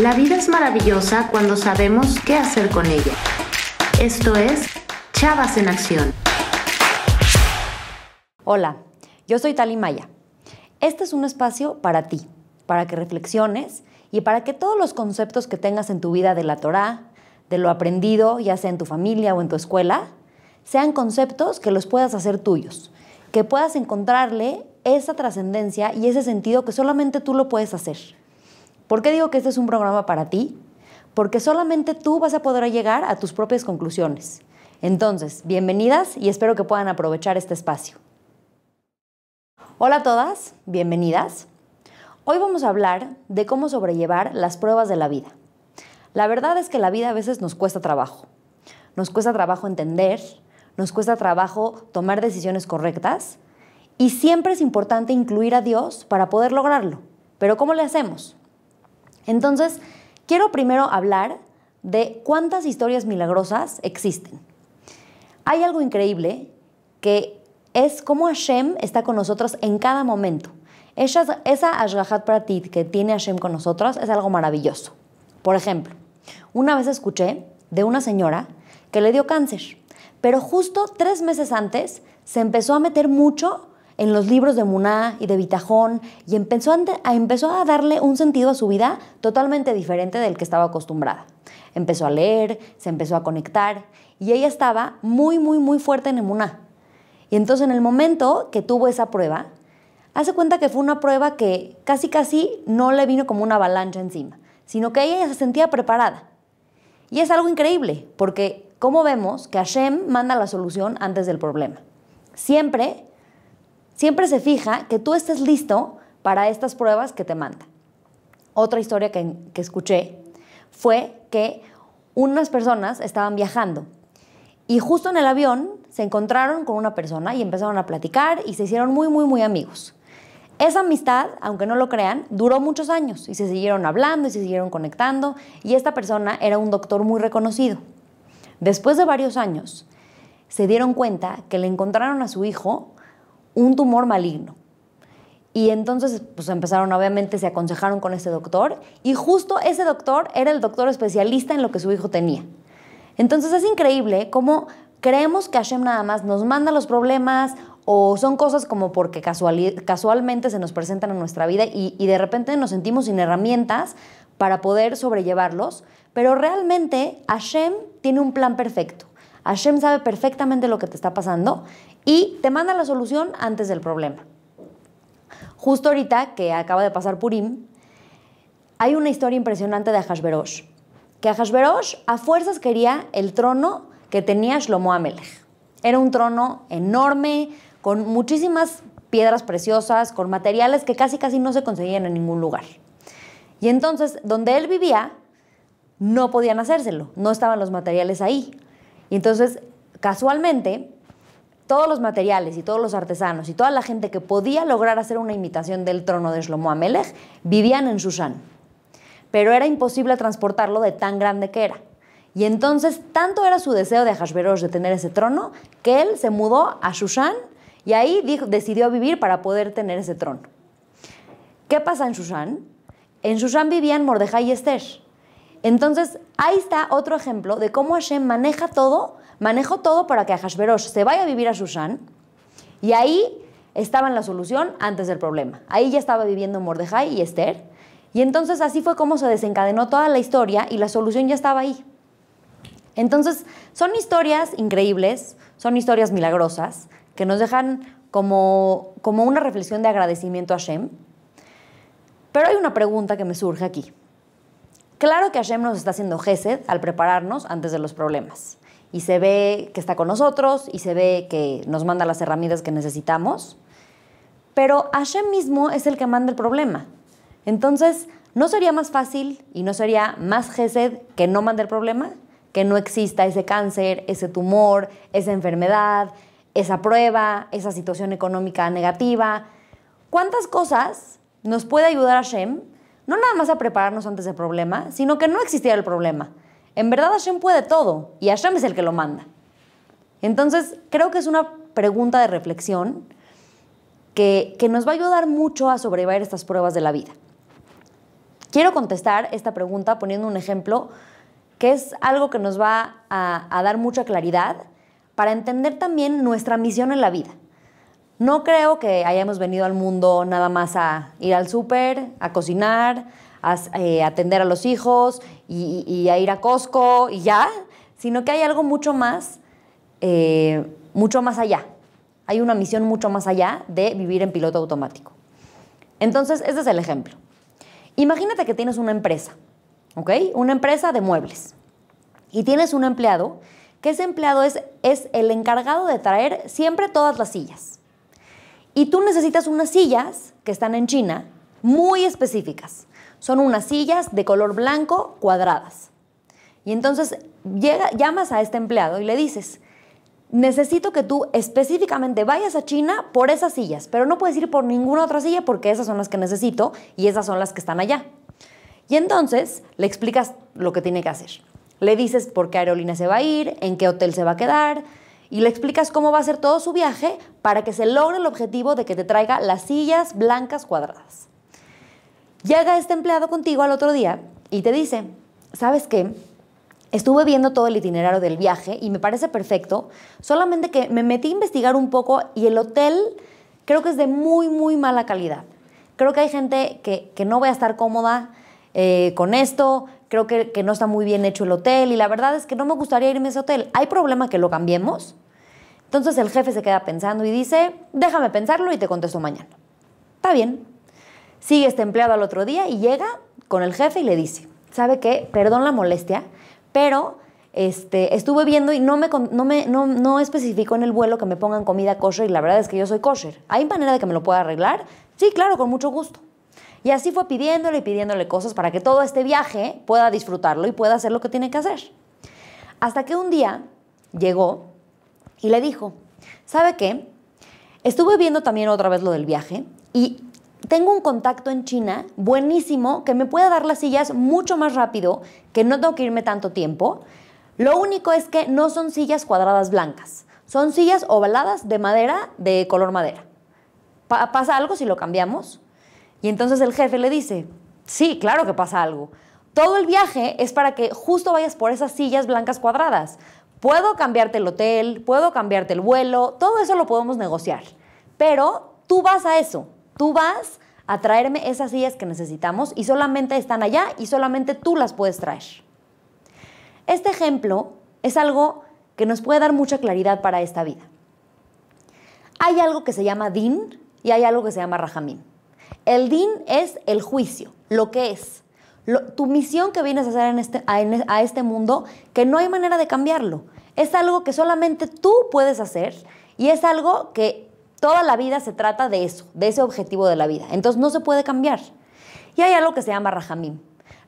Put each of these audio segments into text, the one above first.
La vida es maravillosa cuando sabemos qué hacer con ella. Esto es Chavas en Acción. Hola, yo soy Tali Maya. Este es un espacio para ti, para que reflexiones y para que todos los conceptos que tengas en tu vida de la Torá, de lo aprendido, ya sea en tu familia o en tu escuela, sean conceptos que los puedas hacer tuyos, que puedas encontrarle esa trascendencia y ese sentido que solamente tú lo puedes hacer. ¿Por qué digo que este es un programa para ti? Porque solamente tú vas a poder llegar a tus propias conclusiones. Entonces, bienvenidas y espero que puedan aprovechar este espacio. Hola a todas, bienvenidas. Hoy vamos a hablar de cómo sobrellevar las pruebas de la vida. La verdad es que la vida a veces nos cuesta trabajo. Nos cuesta trabajo entender, nos cuesta trabajo tomar decisiones correctas y siempre es importante incluir a Dios para poder lograrlo. Pero ¿cómo le hacemos? Entonces, quiero primero hablar de cuántas historias milagrosas existen. Hay algo increíble que es cómo Hashem está con nosotros en cada momento. Esa, esa Ashgahat Pratit que tiene Hashem con nosotros es algo maravilloso. Por ejemplo, una vez escuché de una señora que le dio cáncer, pero justo tres meses antes se empezó a meter mucho en los libros de Muná y de Vitajón y empezó a, empezó a darle un sentido a su vida totalmente diferente del que estaba acostumbrada. Empezó a leer, se empezó a conectar y ella estaba muy, muy, muy fuerte en Muná. Y entonces en el momento que tuvo esa prueba, hace cuenta que fue una prueba que casi, casi no le vino como una avalancha encima, sino que ella se sentía preparada. Y es algo increíble, porque como vemos que Hashem manda la solución antes del problema. Siempre siempre se fija que tú estés listo para estas pruebas que te manda. Otra historia que, que escuché fue que unas personas estaban viajando y justo en el avión se encontraron con una persona y empezaron a platicar y se hicieron muy, muy, muy amigos. Esa amistad, aunque no lo crean, duró muchos años y se siguieron hablando y se siguieron conectando y esta persona era un doctor muy reconocido. Después de varios años, se dieron cuenta que le encontraron a su hijo un tumor maligno. Y entonces, pues empezaron, obviamente, se aconsejaron con este doctor y justo ese doctor era el doctor especialista en lo que su hijo tenía. Entonces es increíble cómo creemos que Hashem nada más nos manda los problemas o son cosas como porque casualmente se nos presentan en nuestra vida y, y de repente nos sentimos sin herramientas para poder sobrellevarlos, pero realmente Hashem tiene un plan perfecto. Hashem sabe perfectamente lo que te está pasando y te manda la solución antes del problema. Justo ahorita que acaba de pasar Purim, hay una historia impresionante de Ahashverosh. Que Ahashverosh a fuerzas quería el trono que tenía Shlomo Amelech. Era un trono enorme, con muchísimas piedras preciosas, con materiales que casi casi no se conseguían en ningún lugar. Y entonces, donde él vivía, no podían hacérselo, no estaban los materiales ahí. Y entonces, casualmente, todos los materiales y todos los artesanos y toda la gente que podía lograr hacer una imitación del trono de Shlomo Amelech vivían en Shushan. Pero era imposible transportarlo de tan grande que era. Y entonces, tanto era su deseo de Hashverosh de tener ese trono, que él se mudó a Shushan y ahí decidió vivir para poder tener ese trono. ¿Qué pasa en Shushan? En Shushan vivían Mordejai y Esther. Entonces, ahí está otro ejemplo de cómo Hashem maneja todo, manejo todo para que Hashverosh se vaya a vivir a Shushan y ahí estaba la solución antes del problema. Ahí ya estaba viviendo Mordejai y Esther. Y entonces así fue como se desencadenó toda la historia y la solución ya estaba ahí. Entonces, son historias increíbles, son historias milagrosas que nos dejan como, como una reflexión de agradecimiento a Hashem. Pero hay una pregunta que me surge aquí. Claro que Hashem nos está haciendo gesed al prepararnos antes de los problemas. Y se ve que está con nosotros y se ve que nos manda las herramientas que necesitamos. Pero Hashem mismo es el que manda el problema. Entonces, ¿no sería más fácil y no sería más gesed que no mande el problema? Que no exista ese cáncer, ese tumor, esa enfermedad, esa prueba, esa situación económica negativa. ¿Cuántas cosas nos puede ayudar Hashem no nada más a prepararnos antes del problema, sino que no existiera el problema. En verdad Hashem puede todo y Hashem es el que lo manda. Entonces, creo que es una pregunta de reflexión que, nos va a ayudar mucho a sobrevivir estas pruebas de la vida. Quiero contestar esta pregunta poniendo un ejemplo que es algo que nos va a dar mucha claridad para entender también nuestra misión en la vida. No creo que hayamos venido al mundo nada más a ir al súper, a cocinar, a eh, atender a los hijos y, a ir a Costco y ya, sino que hay algo mucho más, eh, mucho más allá. Hay una misión mucho más allá de vivir en piloto automático. Entonces, ese es el ejemplo. Imagínate que tienes una empresa, ¿ok? Una empresa de muebles. Y tienes un empleado que ese empleado es, es el encargado de traer siempre todas las sillas. Y tú necesitas unas sillas que están en China muy específicas. Son unas sillas de color blanco cuadradas. Y entonces llamas a este empleado y le dices, necesito que tú específicamente vayas a China por esas sillas, pero no puedes ir por ninguna otra silla porque esas son las que necesito y esas son las que están allá. Y entonces le explicas lo que tiene que hacer. Le dices por qué aerolínea se va a ir, en qué hotel se va a quedar, y le explicas cómo va a ser todo su viaje para que se logre el objetivo de que te traiga las sillas blancas cuadradas. Llega este empleado contigo al otro día y te dice, ¿sabes qué? Estuve viendo todo el itinerario del viaje y me parece perfecto, solamente que me metí a investigar un poco y el hotel creo que es de muy, muy mala calidad. Creo que hay gente que, no va a estar cómoda eh, con esto, creo que, no está muy bien hecho el hotel y la verdad es que no me gustaría irme a ese hotel. ¿Hay problema que lo cambiemos? Entonces el jefe se queda pensando y dice, déjame pensarlo y te contesto mañana. Está bien. Sigue este empleado al otro día y llega con el jefe y le dice, ¿sabe qué? Perdón la molestia, pero este, estuve viendo y no, me, no, me, no especificó en el vuelo que me pongan comida kosher y la verdad es que yo soy kosher. ¿Hay manera de que me lo pueda arreglar? Sí, claro, con mucho gusto. Y así fue pidiéndole y pidiéndole cosas para que todo este viaje pueda disfrutarlo y pueda hacer lo que tiene que hacer. Hasta que un día llegó y le dijo, ¿sabe qué? Estuve viendo también otra vez lo del viaje y tengo un contacto en China buenísimo que me puede dar las sillas mucho más rápido, que no tengo que irme tanto tiempo. Lo único es que no son sillas cuadradas blancas, son sillas ovaladas de madera de color madera. ¿Pasa algo si lo cambiamos? Y entonces el jefe le dice, sí, claro que pasa algo. Todo el viaje es para que justo vayas por esas sillas blancas cuadradas. Puedo cambiarte el hotel, puedo cambiarte el vuelo, todo eso lo podemos negociar. Pero tú vas a eso, tú vas a traerme esas sillas que necesitamos y solamente están allá y solamente tú las puedes traer. Este ejemplo es algo que nos puede dar mucha claridad para esta vida. Hay algo que se llama din y hay algo que se llama rajamín. El din es el juicio, lo que es. tu misión que vienes a hacer este, en a, este mundo, que no hay manera de cambiarlo. Es algo que solamente tú puedes hacer y es algo que toda la vida se trata de eso, de ese objetivo de la vida. Entonces no se puede cambiar. Y hay algo que se llama rajamim.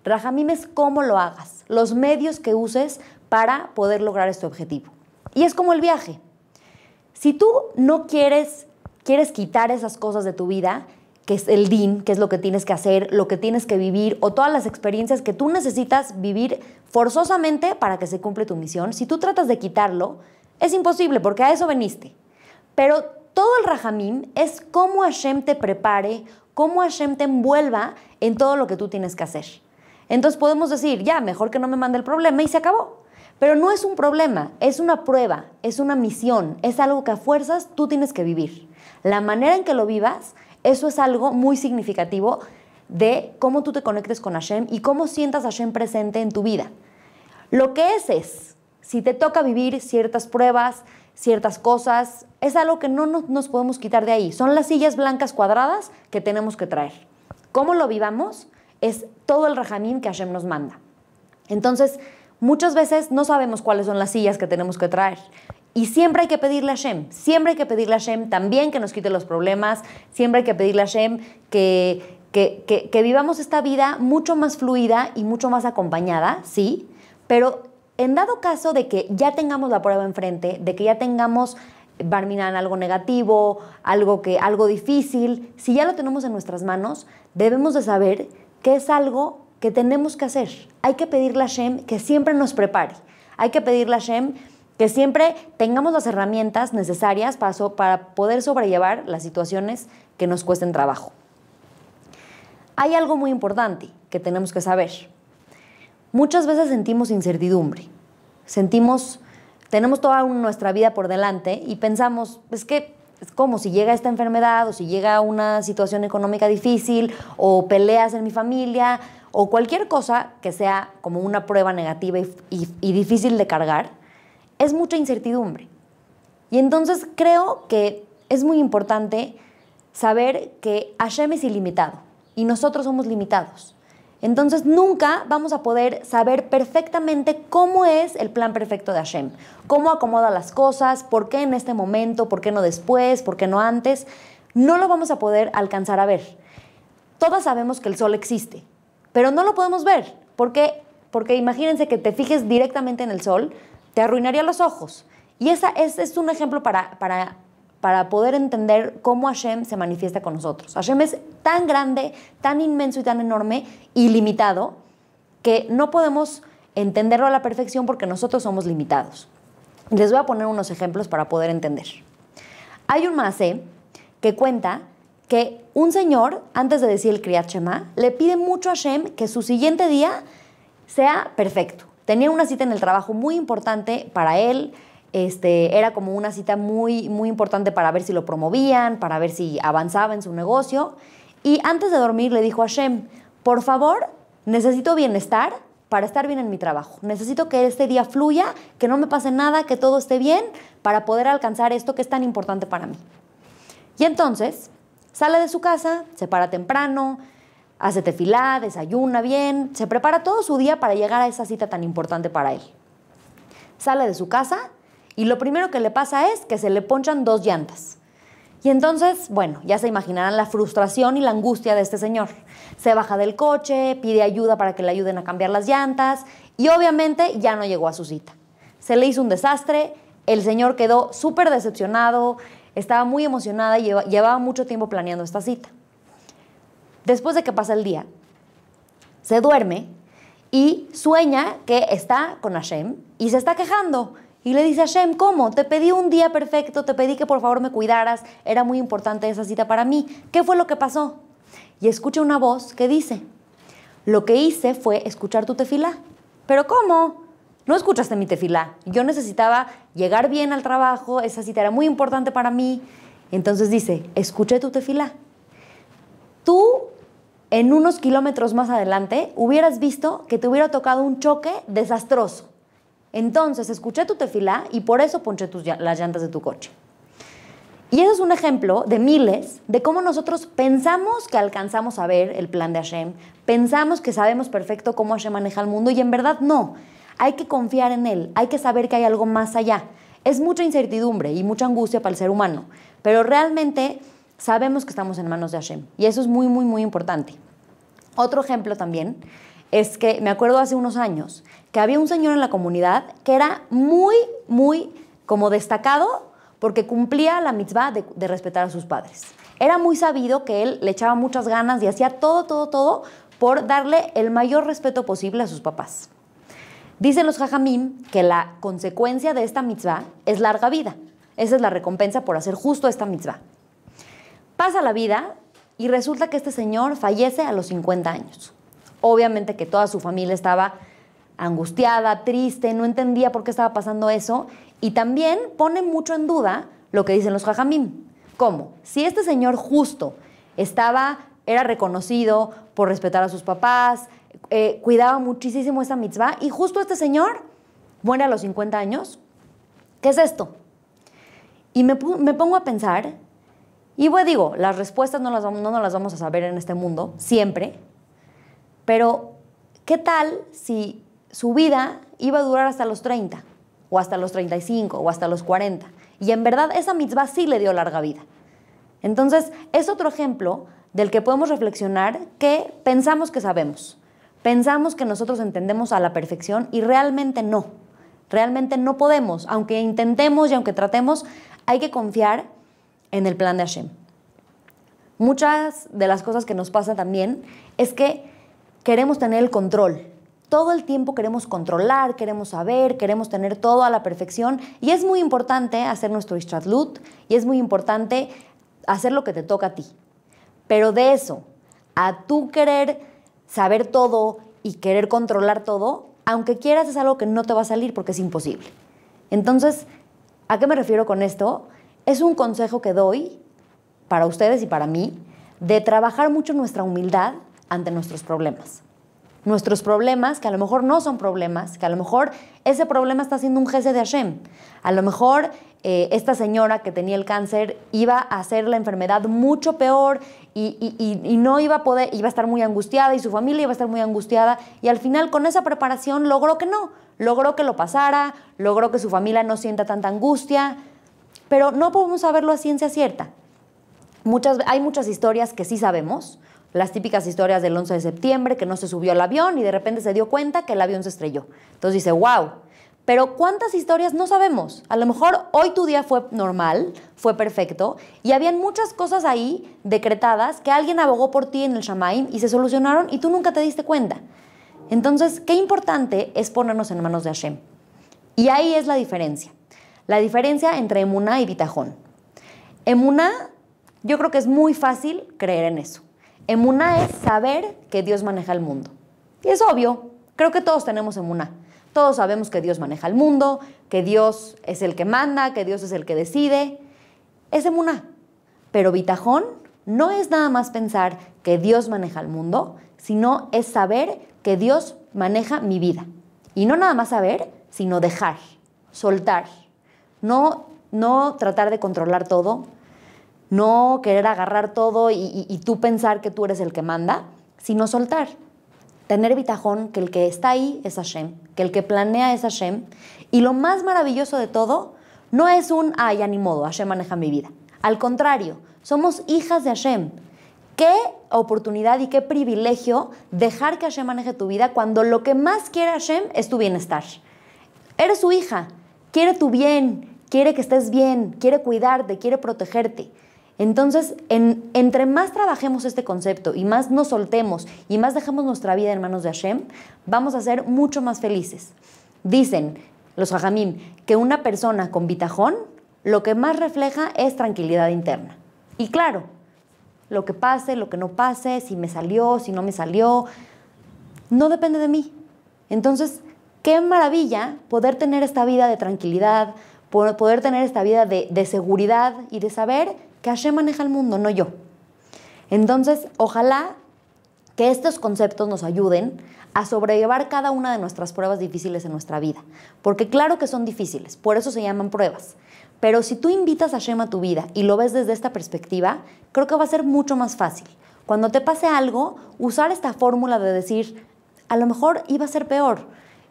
Rajamim es cómo lo hagas, los medios que uses para poder lograr este objetivo. Y es como el viaje. Si tú no quieres, quieres quitar esas cosas de tu vida, que es el DIN, que es lo que tienes que hacer, lo que tienes que vivir o todas las experiencias que tú necesitas vivir forzosamente para que se cumple tu misión, si tú tratas de quitarlo, es imposible porque a eso veniste. Pero todo el rajamín es cómo Hashem te prepare, cómo Hashem te envuelva en todo lo que tú tienes que hacer. Entonces podemos decir, ya, mejor que no me mande el problema y se acabó. Pero no es un problema, es una prueba, es una misión, es algo que a fuerzas tú tienes que vivir. La manera en que lo vivas eso es algo muy significativo de cómo tú te conectes con Hashem y cómo sientas Hashem presente en tu vida. Lo que es es, si te toca vivir ciertas pruebas, ciertas cosas, es algo que no nos podemos quitar de ahí. Son las sillas blancas cuadradas que tenemos que traer. ¿Cómo lo vivamos? Es todo el rajamín que Hashem nos manda. Entonces, muchas veces no sabemos cuáles son las sillas que tenemos que traer y siempre hay que pedirle a Shem, siempre hay que pedirle a Shem también que nos quite los problemas, siempre hay que pedirle a Shem que, que, que, vivamos esta vida mucho más fluida y mucho más acompañada, sí, pero en dado caso de que ya tengamos la prueba enfrente, de que ya tengamos eh, barminan algo negativo, algo que algo difícil, si ya lo tenemos en nuestras manos, debemos de saber que es algo que tenemos que hacer. Hay que pedirle a Shem que siempre nos prepare. Hay que pedirle a Shem que siempre tengamos las herramientas necesarias para, poder sobrellevar las situaciones que nos cuesten trabajo. Hay algo muy importante que tenemos que saber. Muchas veces sentimos incertidumbre, sentimos, tenemos toda nuestra vida por delante y pensamos, es que es como si llega esta enfermedad o si llega una situación económica difícil o peleas en mi familia o cualquier cosa que sea como una prueba negativa y difícil de cargar, es mucha incertidumbre. Y entonces creo que es muy importante saber que Hashem es ilimitado y nosotros somos limitados. Entonces nunca vamos a poder saber perfectamente cómo es el plan perfecto de Hashem, cómo acomoda las cosas, por qué en este momento, por qué no después, por qué no antes. No lo vamos a poder alcanzar a ver. Todas sabemos que el sol existe, pero no lo podemos ver. ¿Por Porque imagínense que te fijes directamente en el sol, te arruinaría los ojos. Y esa, ese es un ejemplo para, para, para poder entender cómo Hashem se manifiesta con nosotros. Hashem es tan grande, tan inmenso y tan enorme, ilimitado, que no podemos entenderlo a la perfección porque nosotros somos limitados. Les voy a poner unos ejemplos para poder entender. Hay un maase que cuenta que un señor, antes de decir el Kriyat Shema, le pide mucho a Hashem que su siguiente día sea perfecto. Tenía una cita en el trabajo muy importante para él. Este, era como una cita muy, muy importante para ver si lo promovían, para ver si avanzaba en su negocio. Y antes de dormir le dijo a Shem, por favor, necesito bienestar para estar bien en mi trabajo. Necesito que este día fluya, que no me pase nada, que todo esté bien, para poder alcanzar esto que es tan importante para mí. Y entonces sale de su casa, se para temprano, hace tefilá, desayuna bien, se prepara todo su día para llegar a esa cita tan importante para él. Sale de su casa y lo primero que le pasa es que se le ponchan dos llantas. Y entonces, bueno, ya se imaginarán la frustración y la angustia de este señor. Se baja del coche, pide ayuda para que le ayuden a cambiar las llantas y obviamente ya no llegó a su cita. Se le hizo un desastre, el señor quedó súper decepcionado, estaba muy emocionada y llevaba mucho tiempo planeando esta cita después de que pasa el día, se duerme y sueña que está con Hashem y se está quejando. Y le dice a Hashem, ¿cómo? Te pedí un día perfecto, te pedí que por favor me cuidaras, era muy importante esa cita para mí. ¿Qué fue lo que pasó? Y escucha una voz que dice, lo que hice fue escuchar tu tefilá. ¿Pero cómo? No escuchaste mi tefilá. Yo necesitaba llegar bien al trabajo, esa cita era muy importante para mí. Entonces dice, escuché tu tefilá tú en unos kilómetros más adelante hubieras visto que te hubiera tocado un choque desastroso. Entonces escuché tu tefilá y por eso ponché las llantas de tu coche. Y eso es un ejemplo de miles de cómo nosotros pensamos que alcanzamos a ver el plan de Hashem, pensamos que sabemos perfecto cómo Hashem maneja el mundo y en verdad no. Hay que confiar en él, hay que saber que hay algo más allá. Es mucha incertidumbre y mucha angustia para el ser humano, pero realmente Sabemos que estamos en manos de Hashem y eso es muy, muy, muy importante. Otro ejemplo también es que me acuerdo hace unos años que había un señor en la comunidad que era muy, muy como destacado porque cumplía la mitzvah de, respetar a sus padres. Era muy sabido que él le echaba muchas ganas y hacía todo, todo, todo por darle el mayor respeto posible a sus papás. Dicen los jajamim que la consecuencia de esta mitzvah es larga vida. Esa es la recompensa por hacer justo esta mitzvah. Pasa la vida y resulta que este señor fallece a los 50 años. Obviamente que toda su familia estaba angustiada, triste, no entendía por qué estaba pasando eso y también pone mucho en duda lo que dicen los jajamim. ¿Cómo? Si este señor justo estaba, era reconocido por respetar a sus papás, eh, cuidaba muchísimo esa mitzvah y justo este señor muere a los 50 años, ¿qué es esto? Y me pongo a pensar y bueno, digo, las respuestas no, las vamos, no las vamos a saber en este mundo, siempre, pero ¿qué tal si su vida iba a durar hasta los 30, o hasta los 35, o hasta los 40? Y en verdad esa mitzvah sí le dio larga vida. Entonces, es otro ejemplo del que podemos reflexionar que pensamos que sabemos, pensamos que nosotros entendemos a la perfección y realmente no. Realmente no podemos, aunque intentemos y aunque tratemos, hay que confiar en el plan de Hashem. Muchas de las cosas que nos pasa también es que queremos tener el control. Todo el tiempo queremos controlar, queremos saber, queremos tener todo a la perfección y es muy importante hacer nuestro istratlut y es muy importante hacer lo que te toca a ti. Pero de eso, a tú querer saber todo y querer controlar todo, aunque quieras es algo que no te va a salir porque es imposible. Entonces, ¿a qué me refiero con esto? es un consejo que doy para ustedes y para mí de trabajar mucho nuestra humildad ante nuestros problemas. Nuestros problemas, que a lo mejor no son problemas, que a lo mejor ese problema está siendo un jefe de Hashem. A lo mejor eh, esta señora que tenía el cáncer iba a hacer la enfermedad mucho peor y, y, no iba a poder, iba a estar muy angustiada y su familia iba a estar muy angustiada y al final con esa preparación logró que no, logró que lo pasara, logró que su familia no sienta tanta angustia, pero no podemos saberlo a ciencia cierta. hay muchas historias que sí sabemos, las típicas historias del 11 de septiembre, que no se subió al avión y de repente se dio cuenta que el avión se estrelló. Entonces dice, wow. Pero ¿cuántas historias no sabemos? A lo mejor hoy tu día fue normal, fue perfecto, y habían muchas cosas ahí decretadas que alguien abogó por ti en el Shamaim y se solucionaron y tú nunca te diste cuenta. Entonces, qué importante es ponernos en manos de Hashem. Y ahí es la diferencia. La diferencia entre Emuna y Bitajón. Emuna, yo creo que es muy fácil creer en eso. Emuná es saber que Dios maneja el mundo. Y es obvio, creo que todos tenemos Emuna. Todos sabemos que Dios maneja el mundo, que Dios es el que manda, que Dios es el que decide. Es Emuna. Pero Bitajón no es nada más pensar que Dios maneja el mundo, sino es saber que Dios maneja mi vida. Y no nada más saber, sino dejar, soltar. No, no tratar de controlar todo, no querer agarrar todo y, tú pensar que tú eres el que manda, sino soltar. Tener bitajón que el que está ahí es Hashem, que el que planea es Hashem. Y lo más maravilloso de todo no es un, ay, ya ni modo, Hashem maneja mi vida. Al contrario, somos hijas de Hashem. Qué oportunidad y qué privilegio dejar que Hashem maneje tu vida cuando lo que más quiere Hashem es tu bienestar. Eres su hija quiere tu bien, quiere que estés bien, quiere cuidarte, quiere protegerte. Entonces, entre más trabajemos este concepto y más nos soltemos y más dejamos nuestra vida en manos de Hashem, vamos a ser mucho más felices. Dicen los hajamim que una persona con bitajón lo que más refleja es tranquilidad interna. Y claro, lo que pase, lo que no pase, si me salió, si no me salió, no depende de mí. Entonces, qué maravilla poder tener esta vida de tranquilidad, poder tener esta vida de, seguridad y de saber que Hashem maneja el mundo, no yo. Entonces, ojalá que estos conceptos nos ayuden a sobrellevar cada una de nuestras pruebas difíciles en nuestra vida. Porque claro que son difíciles, por eso se llaman pruebas. Pero si tú invitas a Hashem a tu vida y lo ves desde esta perspectiva, creo que va a ser mucho más fácil. Cuando te pase algo, usar esta fórmula de decir, a lo mejor iba a ser peor,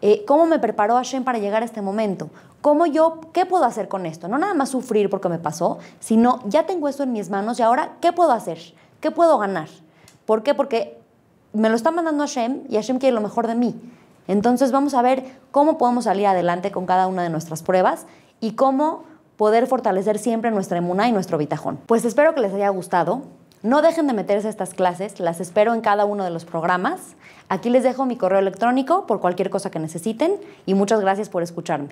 eh, ¿Cómo me preparó Hashem para llegar a este momento? ¿Cómo yo, qué puedo hacer con esto? No nada más sufrir porque me pasó, sino ya tengo esto en mis manos y ahora, ¿qué puedo hacer? ¿Qué puedo ganar? ¿Por qué? Porque me lo está mandando Hashem y Hashem quiere lo mejor de mí. Entonces vamos a ver cómo podemos salir adelante con cada una de nuestras pruebas y cómo poder fortalecer siempre nuestra emuna y nuestro bitajón. Pues espero que les haya gustado. No dejen de meterse a estas clases, las espero en cada uno de los programas. Aquí les dejo mi correo electrónico por cualquier cosa que necesiten y muchas gracias por escucharme.